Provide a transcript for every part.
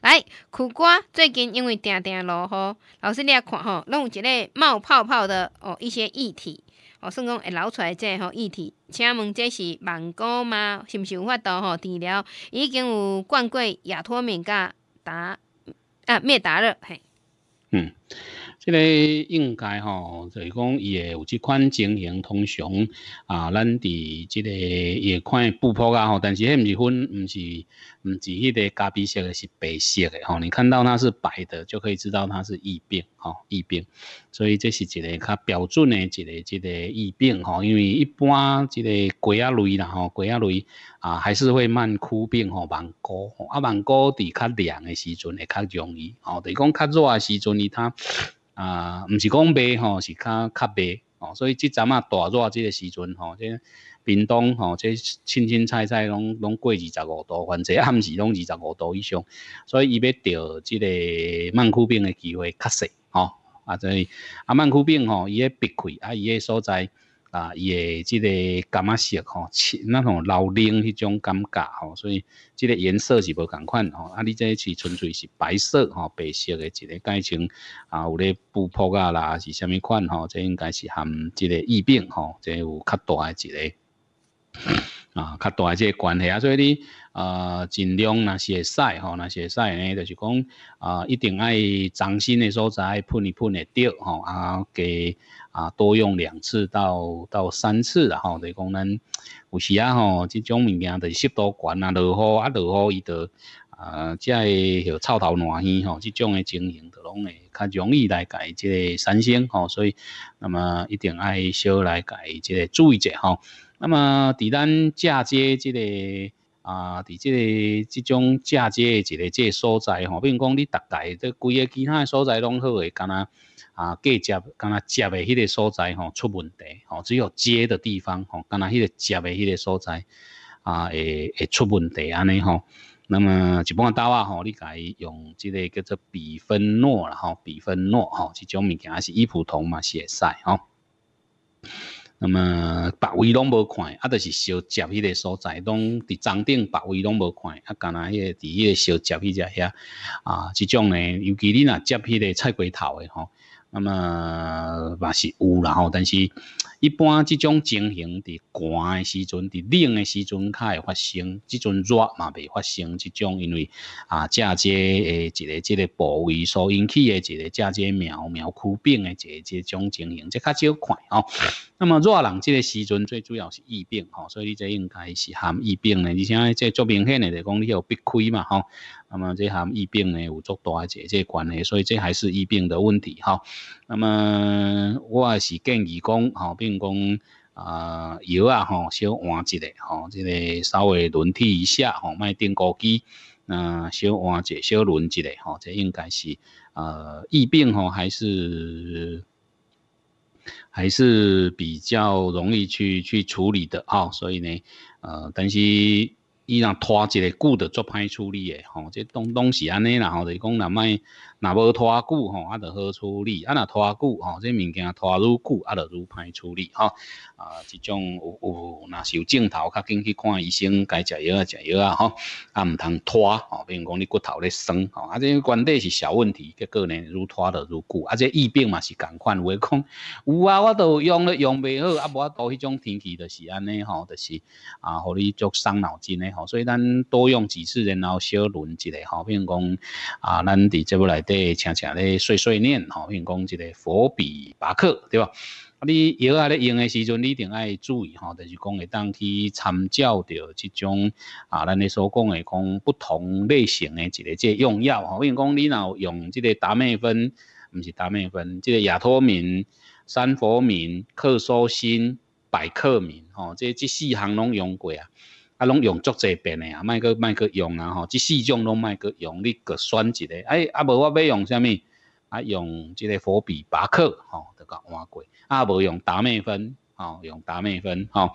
来，苦瓜最近因为定定落雨，老师你也看吼，拢有一个冒泡泡的哦，一些液体哦，算讲会流出来这个液体，请问这是芒果吗？是毋是有法度吼治疗？已经有灌过亚脱敏甲打啊，灭达了，嘿，嗯，即个应该吼就是讲，伊会有即款情形，通常啊，咱伫即个也看不破啊，吼，但是迄毋是分，毋是。嗯，是迄个咖啡色的是白色诶，吼，你看到它是白的，就可以知道它是疫病吼，疫病。所以这是一个较标准的一个一个疫病吼，因为一般一个鸡啊类啦吼，鸡啊类啊还是会慢枯病吼，慢高啊慢高，伫较凉诶时阵会较容易吼，伫讲较热诶时阵，伊它啊毋是讲白吼，是较较白。哦，所以即阵啊，大热即个时阵吼，即冰冻吼，即清清菜菜拢拢过二十五度，反正暗时拢二十五度以上，所以伊要钓即个曼库冰的机会较细吼，啊，所以啊曼库冰吼，伊个避开啊，伊个所在。啊，伊个即个感嘛色吼？那种老冷迄种感觉吼，所以即个颜色是无共款吼。啊，你这是纯粹是白色吼，白色的一个改成啊，有咧布铺啊啦，是虾米款吼？这应该是含即个疫病吼，这有较大诶一个。啊，较大即个关系啊，所以你呃尽量若是会使吼若是会使呢，就是讲啊，一定爱脏心的所在喷一喷诶，对吼啊，给啊多用两次到到三次啦吼，著是讲咱有时啊吼，即种物件就湿度悬啊，落雨啊落雨伊就啊，即个许臭头烂耳吼，即种的情形就拢会较容易来改即个产生吼，所以那么一定爱小来改即个注意者吼。那么，伫咱嫁接即个啊，伫即个即种嫁接的一个即个所在吼，比如讲你大概即几个其他所在拢好个，敢若。啊嫁接敢若接的迄个所在吼出问题吼，只有接的地方吼，敢若迄个接的迄个所在啊会会出问题安尼吼。那么一般啊吼，你该用即个叫做比酚诺啦吼，比酚诺吼，即种物件还是伊普通嘛会使吼。那么白围拢无看，啊，都是小集迄个所在，拢伫张顶白位拢无看，啊，干来迄个伫迄个小集迄只遐，啊，即种呢，尤其你若集迄个菜粿头的吼，那么嘛是有然后，但是。一般即种情形，伫寒诶时阵，伫冷诶时阵，较会发生；，即阵热嘛，未发生。即种因为啊嫁接诶一个即个部位所引起诶一个嫁接苗苗枯病诶一个即种情形，即较少看哦。那么热人即个时阵，最主要是疫病吼，所以这应该是含疫病诶，而且即足明显诶，就讲你有避亏嘛吼。那么这含疫病诶有足大，即个关系，所以这还是疫病的问题吼。那么我也是建议讲吼，并。讲啊，药啊，吼，小换一下，吼，这个稍微轮替一下，吼，卖点高机，那小换一下，小轮一下，吼，这应该是呃，疫病吼，还是还是比较容易去去处理的啊，所以呢，呃，但是。伊若拖一个久的，足歹处理诶吼。这拢拢是安尼啦吼，就是讲若莫若无拖久吼，啊，着好处理；啊，若拖久吼，这物件拖愈久，啊，着愈歹处理吼。啊，即种有有，若是有镜头较紧去看医生，该食药啊，食药啊，吼，啊，毋通拖吼，比如讲你骨头咧酸吼，啊，这关节是小问题，结果呢愈拖着愈久，啊，这疫病嘛是款，有诶讲有啊，我都用咧用袂好，啊，无啊，到迄种天气着是安尼吼，就是啊，互你足伤脑筋诶吼。所以咱多用几次，然后小轮一类，吼，比如讲啊，咱伫这部内底恰恰咧碎碎念，吼，比如讲一个佛比巴克，对吧？你药啊咧用的时阵，你一定爱注意，吼，就是讲当去参照着即种啊，咱咧所讲的讲不同类型的一个即用药，吼，比如讲你若有用即个达美芬，毋是达美芬，即个亚托敏、三佛敏、克苏辛、百克敏吼，即即四项拢用过啊。啊，拢用足济遍诶啊，卖去卖去用啊吼，即四种拢卖去用，你各选一个。哎，啊无我要用啥物？啊用即个佛比巴克吼，着甲换过。啊无用达美分，吼用达美分吼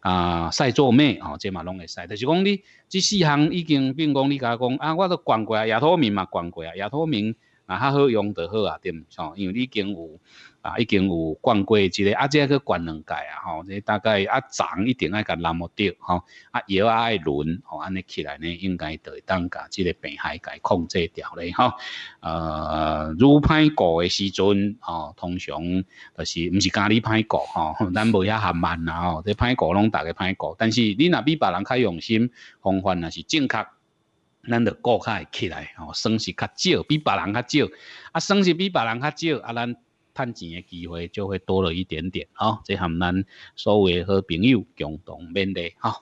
啊，晒做咩吼？即嘛拢会晒。就是讲你即四项已经并讲你甲讲啊，我都关过啊，亚托明嘛关过啊，亚托明。啊，较好用得好啊，对毋？吼，因为你已经有啊，已经有灌过一个，啊，即去灌两届啊，吼，即大概啊长一定爱甲拦住，吼，啊，药要爱轮，吼，安尼起来呢，应该会当甲即个病害该控制掉咧，吼，呃，愈歹顾诶时阵，吼，通常就是毋是家己歹顾吼，咱无遐含慢啦，吼，这歹顾拢逐个歹顾，但是你若比别人较用心，方法若是正确。咱就顾客起来，哦，算是较少，比别人较少，啊，算是比别人较少，啊，咱赚钱的机会就会多了一点点，哦，这含咱所谓好朋友共同面对，哈。